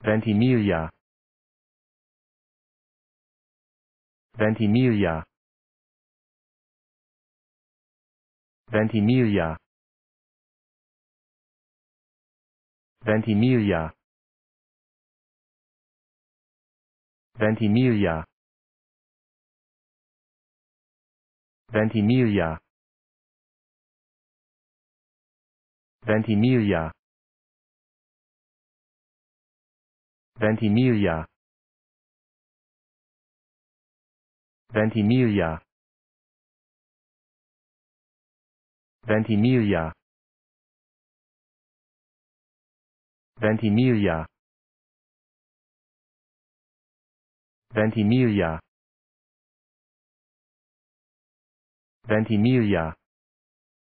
Ventimiglia. Ventimiglia. Ventimiglia. Ventimiglia. Ventimiglia. Ventimiglia. Ventimiglia. Ventimiglia. Ventimiglia. Ventimiglia. Ventimiglia. Ventimiglia. Ventimiglia.